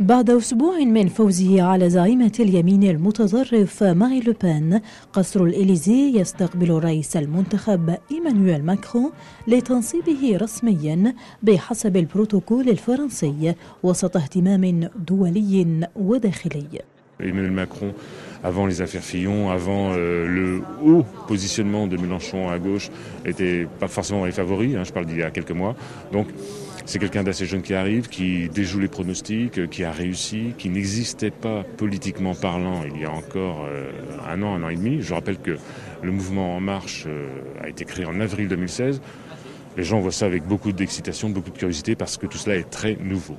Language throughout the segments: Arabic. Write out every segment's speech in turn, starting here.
بعد أسبوع من فوزه على زعيمة اليمين المتطرف ماري لوبان قصر الإليزي يستقبل الرئيس المنتخب إيمانويل ماكرون لتنصيبه رسميا بحسب البروتوكول الفرنسي وسط اهتمام دولي وداخلي Emmanuel Macron avant les affaires Fillon, avant euh, le haut positionnement de Mélenchon à gauche, était pas forcément les favoris, hein, je parle d'il y a quelques mois. Donc C'est quelqu'un d'assez jeune qui arrive, qui déjoue les pronostics, euh, qui a réussi, qui n'existait pas politiquement parlant il y a encore euh, un an, un an et demi. Je rappelle que le mouvement En Marche euh, a été créé en avril 2016. Les gens voient ça avec beaucoup d'excitation, beaucoup de curiosité, parce que tout cela est très nouveau.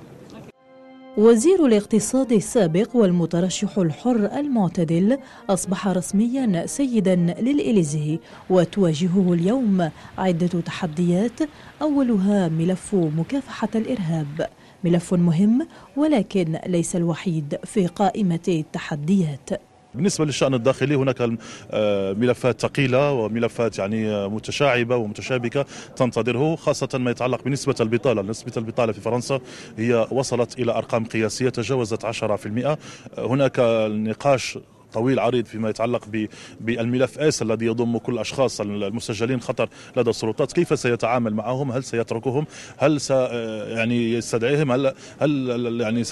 وزير الاقتصاد السابق والمترشح الحر المعتدل أصبح رسميا سيدا للإليزي وتواجهه اليوم عدة تحديات أولها ملف مكافحة الإرهاب ملف مهم ولكن ليس الوحيد في قائمة التحديات بالنسبه للشان الداخلي هناك آه، ملفات ثقيله وملفات يعني آه، متشعبه ومتشابكه تنتظره خاصه ما يتعلق بنسبه البطاله، نسبه البطاله في فرنسا هي وصلت الى ارقام قياسيه تجاوزت 10% آه، هناك نقاش طويل عريض فيما يتعلق بالملف آس الذي يضم كل الأشخاص المسجلين خطر لدى السلطات كيف سيتعامل معهم هل سيتركهم هل س يعني يستدعيهم هل هل يعني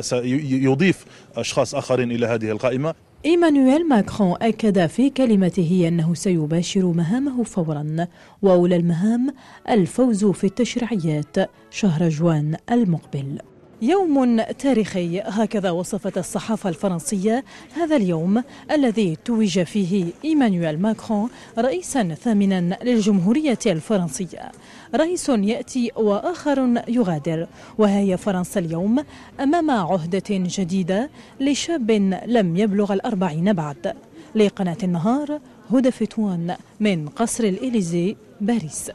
سيضيف أشخاص آخرين إلى هذه القائمة إيمانويل ماكرون أكد في كلمته أنه سيباشر مهامه فورا وأولى المهام الفوز في التشريعيات شهر جوان المقبل يوم تاريخي هكذا وصفت الصحافة الفرنسية هذا اليوم الذي توج فيه إيمانويل ماكرون رئيسا ثامنا للجمهورية الفرنسية رئيس يأتي وآخر يغادر وهي فرنسا اليوم أمام عهدة جديدة لشاب لم يبلغ الأربعين بعد لقناة النهار هدى فتوان من قصر الإليزي باريس